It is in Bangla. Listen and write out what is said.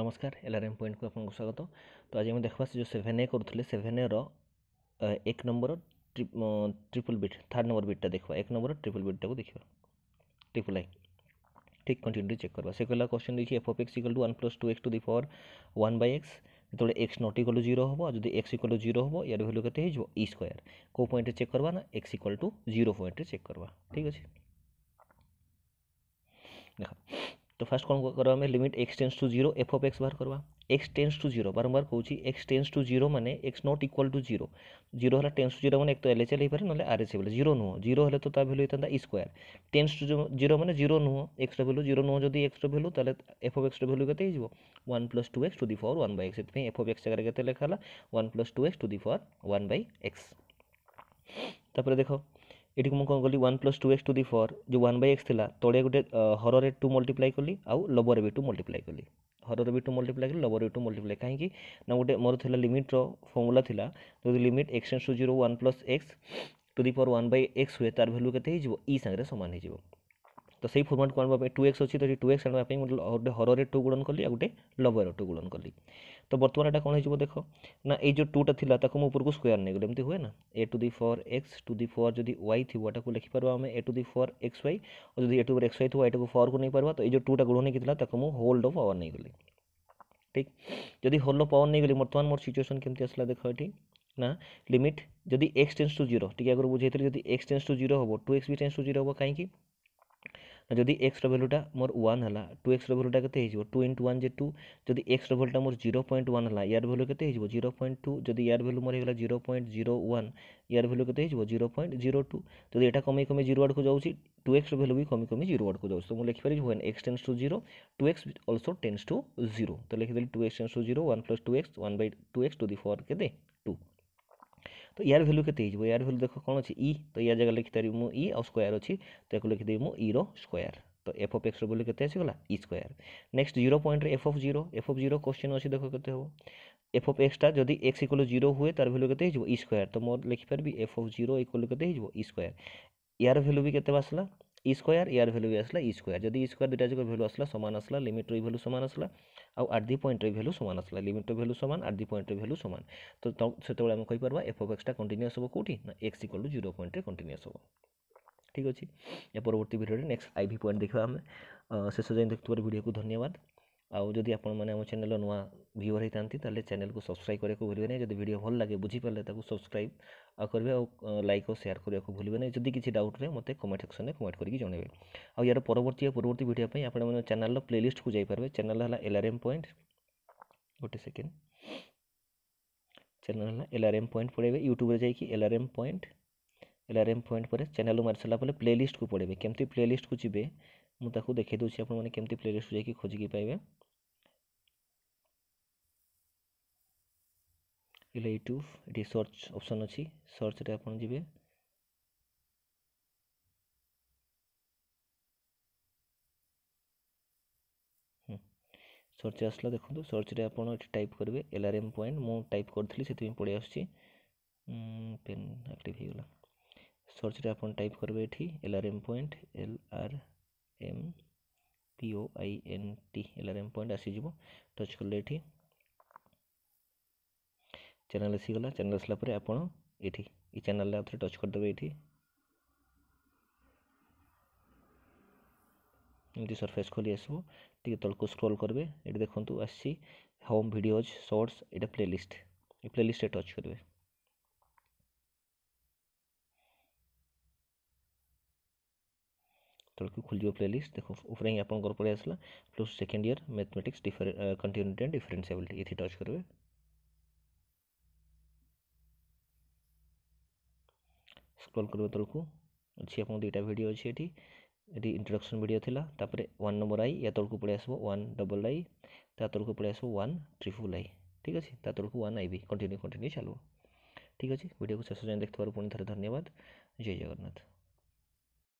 নমস্কার এলারেମ୍ পয়েন্টକୁ ଆପଣଙ୍କୁ ସ୍ୱାଗତ ତ ଆଜି ଆମେ ଦେଖିବା ସେ ଯେଉଁ ସେଭେନ୍ ଏ କରୁଥିଲେ ସେଭେନ୍ ଏର ଏକ number triple bit third number ବିଟ୍ଟା ଦେଖିବା ଏକ ନମ୍ବର ଟ୍ରିପଲ୍ ବିଟ୍ଟାକୁ ଦେଖିବା ଟ୍ରିପଲ୍ ଆଇ ঠিক কন্টিনিউ চেক করবা সে কহিলা কোশ্চেন দেখি f of x equal to one plus two x to the power one by x যেতবে x not equal to zero হব যদি এক্স ইকল টু জিরো হব ইয়ার ভ্যালু কেটে হয়ে ই স্কোয়ার কেউ পয়েন্টে চেক করবা না এক্স ইকল টু জিরো পয়েন্টে চেক করবা ঠিক আছে দেখ তো फास्ट कौन करवा हमें limit x tends to 0 f of x बाहर करवा x टेंस टू 0 बारंबार कहूची x टेंस टू 0 माने x नॉट इक्वल टू 0 0 हला टेंस टू 0 माने एक तो एलएचएल हे पारे नले आरएचएल बोले 0 नुहो 0 हले तो ता वैल्यू हेतंदा e स्क्वायर टेंस टू 0 माने 0 नुहो x रे वैल्यू 0 नुहो जदी x रे वैल्यू तले f ऑफ x रे वैल्यू केते हिजबो 1 plus 2x to the power 1 by x एतमे f ऑफ x जगह केते लिखा हला 1 plus 2x to the power 1 by x তারপরে দেখো ଏଠିକୁ ମୁଁ କ'ଣ କଲି one plus two x to the power ଯେଉଁ ୱାନ୍ ବାଇ ଏକ୍ସ ଥିଲା ତଳେ ଗୋଟେ ହରରେ ଟୁ ମଲ୍ଟିପ୍ଲାଏ କଲି ଆଉ ଲବରେ ବି ଟୁ ମଲ୍ଟିପ୍ଲାଏ କଲି ହରରେ ବି ଟୁ ମଲ୍ଟିପ୍ଲାଏ କଲି ଲବରେ ବି ଟୁ ମଲ୍ଟିପ୍ଲାଏ କାହିଁକି ନା ଗୋଟେ ମୋର ଥିଲା ଲିମିଟ୍ର ଫର୍ମୁଲା ଥିଲା ଯଦି limit x tends to zero one plus x to the power one by x ହୁଏ ତା'ର ଭ୍ୟାଲ୍ୟୁ କେତେ ହେଇଯିବ ଇ ସାଙ୍ଗରେ ସମାନ ହେଇଯିବ ତ ସେଇ ଫର୍ମାଟ୍ କ'ଣ ପାଇଁ ଟୁ ଏକ୍ସ ଅଛି ତ ଟୁ ଏକ୍ସ ଆଣିବା ପାଇଁ ମୁଁ ଗୋଟେ ହରରେ ଟୁ ଗୁଣନ କଲି ଆଉ ଗୋଟେ ଲବରେ ଟୁ ଗୁଣନ କଲି ତ ବର୍ତ୍ତମାନ ଏଇଟା କ'ଣ ହେଇଯିବ ଦେଖ ନା ଏଇ ଯେଉଁ ଟୁଟା ଥିଲା ତାକୁ ମୁଁ ଉପରକୁ ସ୍କୋୟାର ନେଇଗଲି ଏମିତି ହୁଏ ନା a to the power x to the power ଯଦି ୱାଇ ଥିବ ଏଟାକୁ ଲେଖିପାରିବା ଆମେ a to the power x y ଆଉ ଯଦି ଏ ଟୁ ଏକ୍ସ ୱାଇ ଥିବ ଏଇଟାକୁ ଫୋର୍କୁ ନେଇପାରିବା ତ ଏଇ ଯେଉଁ ଟୁଟା ଗୁଣ ନେଇକି ଥିଲା ତାକୁ ମୁଁ ହୋଲ୍ଡ ଅଫ୍ ପାୱାର୍ ନେଇଗଲି ଠିକ୍ ଯଦି ହୋଲ୍ଡ ଅଫ୍ ପାୱାର୍ ନେଇଗଲି ବର୍ତ୍ତମାନ ମୋର ସିଚୁଏସନ୍ କେମିତି ଆସିଲା ଦେଖ ଏଠି ନା ଲିମିଟ୍ ଯଦି ଏକ୍ସ ଟେନ୍ସ ଟୁ ଜିରୋ ଟିକେ ଆଗରୁ ବୁଝେଇଥିଲି ଯଦି ଏକ୍ସ ଟେନ୍ସ ଟୁ ଜିରୋ ହେବ ଟୁ ଏକ୍ସ ବି ଟେନ୍ସ ଟୁ ଜିରୋ ହେବ କାହିଁକି যদি x এর ভ্যালুটা মোর 1 হলা 2x এর ভ্যালুটা কতে হিজব 2 * 1 = 2 যদি x এর ভ্যালুটা মোর 0.1 হলা ইয়ার ভ্যালু কতে হিজব 0.2 যদি ইয়ার ভ্যালু মোর হলা 0.01 ইয়ার ভ্যালু কতে হিজব 0.02 যদি এটা কম কম 0 আর কো যাওছি 2x এর ভ্যালুও কম কম 0 আর কো যাওস তো মু লিখি পারি when x tends to 0 2x also tends to 0 তো লিখি দিই 2x tends to 0 1 + 2x 1 / 2x to the 4 কে দে 2 ତ ଏହାର ଭ୍ୟାଲ୍ୟୁ କେତେ ହେଇଯିବ ଏହାର ଭ୍ୟାଲ୍ୟୁ ଦେଖ କ'ଣ ଅଛି ଇ ତ ୟା ଜାଗା ଲେଖିପାରିବି ମୁଁ ଇ ଆଉ ସ୍କୋୟାର୍ ଅଛି ତ ୟାକୁ ଲେଖିଦେବି ମୁଁ ଇର ସ୍କୋୟାର୍ ତ ଏଫ୍ ଅଫ୍ ଏକ୍ସର ଭ୍ୟାଲ୍ୟୁ କେତେ ଆସିଗଲା ଇ ସ୍କୋୟାର୍ ନେକ୍ସଟ ଜିରୋ ପଏଣ୍ଟରେ f of zero f of zero question ଅଛି ଦେଖ କେତେ ହେବ এফ অফ এক্সটা যদি এক্স ইকুয়াল জিরো হুয়ে তার ভ্যালু কেতে হয়ে ই স্কোয়ার তো মোর লিখিপারি এফ অফ জিরো ইকুয়াল কেতে হয়ে ই স্কোয়ার ইয়ার ভ্যালু বি কেতে আসলা স্কোয়ার ইয়ার ভ্যালু আসলে ই স্কোয়ার যদি স্কোয়ার দুইটা যাক ভ্যালু আসলে সমান আসলে লিমিট রই ভ্যালু সমান আসলে আউ আট দি পয়েন্ট রি ভ্যালু সমান আসলে লিমিট ভ্যালু সমান আট দি পয়েন্ট ভ্যালু সমান তো সেতবে আমি কইপারবা এফ অফ এক্সটা কন্টিনিউস হব কোটি না এক্স ইকুয়াল টু জিরো পয়েন্টে কন্টিনিউস হব ঠিক আছে এ পরবর্তী ভিডিওরে নেক্সট আইভি পয়েন্ট দেখবা আমি শেষ যাই দেখতে পারি ভিডিওকে ধন্যবাদ ଆଉ ଯଦି ଆପଣମାନେ ଆମ ଚ୍ୟାନେଲ୍ର ନୂଆ ଭିଉଅର୍ ହେଇଥାନ୍ତି ତାହେଲେ ଚ୍ୟାନେଲ୍କୁ ସବସ୍କ୍ରାଇବ୍ କରିବାକୁ ଭୁଲିବେ ନାହିଁ ଯଦି ଭିଡ଼ିଓ ଭଲ ଲାଗେ ବୁଝିପାରିଲେ ତାକୁ ସବସ୍କ୍ରାଇବ୍ ଆଉ କରିବେ ଆଉ ଲାଇକ୍ ଓ ସେୟାର୍ କରିବାକୁ ଭୁଲିବେ ନାହିଁ ଯଦି କିଛି ଡାଉଟ୍ ରହେ ମୋତେ କମେଣ୍ଟ ସେକ୍ସନ୍ରେ କମେଣ୍ଟ କରିକି ଜଣାଇବେ ଆଉ ୟାର ପରବର୍ତ୍ତୀ ପରବର୍ତ୍ତୀ ଭିଡ଼ିଓ ପାଇଁ ଆପଣମାନେ ଚ୍ୟାନେଲ୍ର ପ୍ଲେଲିଷ୍ଟକୁ ଯାଇପାରିବେ ଚ୍ୟାନେଲ୍ ହେଲା ଏଲ୍ ଆର୍ ଏମ୍ ପଏଣ୍ଟ ଗୋଟେ ସେକେଣ୍ଡ ଚ୍ୟାନେଲ୍ ହେଲା ଏଲ୍ ଆର୍ ଏମ୍ ପଏଣ୍ଟ ପଢ଼େଇବେ ୟୁଟ୍ୟୁବରେ ଯାଇକି L R M point L R M point ପରେ ଚ୍ୟାନେଲରୁ ମାରି ସାରିଲା ପରେ ପ୍ଲେଲିଷ୍ଟକୁ ପଢ଼େଇବେ କେମିତି ପ୍ଲେଲିଷ୍ଟକୁ ଯିବେ ମୁଁ ତାକୁ ଦେଖାଇ ଦେଉଛି ଆପଣମାନେ କେମିତି ପ୍ଲେ ଯାଇକି ଖୋଜିକି ପାଇବେ ହେଲେ ୟୁଟ୍ୟୁବ୍ ଏଠି ସର୍ଚ୍ଚ ଅପସନ୍ ଅଛି ସର୍ଚ୍ଚରେ ଆପଣ ଯିବେ ସର୍ଚ୍ଚ ଆସିଲା ଦେଖନ୍ତୁ ସର୍ଚ୍ଚରେ ଆପଣ ଏଠି ଟାଇପ୍ କରିବେ ଏଲ୍ ଆର୍ ଏମ୍ ପଏଣ୍ଟ ମୁଁ ଟାଇପ୍ କରିଥିଲି ସେଥିପାଇଁ ପଳେଇ ଆସୁଛି ପେନ୍ ଆକ୍ଟିଭ୍ ହେଇଗଲା ସର୍ଚ୍ଚରେ ଆପଣ ଟାଇପ୍ କରିବେ ଏଠି L R M point L R M P O I N T L R M point ଆସିଯିବ ଟଚ୍ କଲେ ଏଠି ଚ୍ୟାନେଲ୍ ଆସିଗଲା ଚ୍ୟାନେଲ୍ ଆସିଲା ପରେ ଆପଣ ଏଠି এই চ্যানেলটা আপনি টচ করে দেবে এটি এমতি সরফেস খোলি আসব টিকে তলকু স্ক্রল করবে এটি দেখুন আসছি হোম ভিডিওজ সর্টস এটা প্লেলিস্ট এই প্লেলিস্টে টচ করবে तेणुक खुल प्लेलीस्ट देख उपरे ही आपको पड़े आसाला plus second year mathematics differ continuity and differentiability ये टच करेंगे स्क्रल करेंगे तेल को अच्छी आप दुटा भिड अच्छे ये इंट्रोडक्शन भिड थी थीप वन नंबर आई या तौक पड़े आसान डबल आई ता को पड़े आसान ट्रिपुल आई ठीक अच्छे ता तौक वन आई भी कंटिन्यू कंटिन्यू चलो ठीक अच्छे भिडियो को शेष जाए देखते पुणी थे धन्यवाद जय जगन्नाथ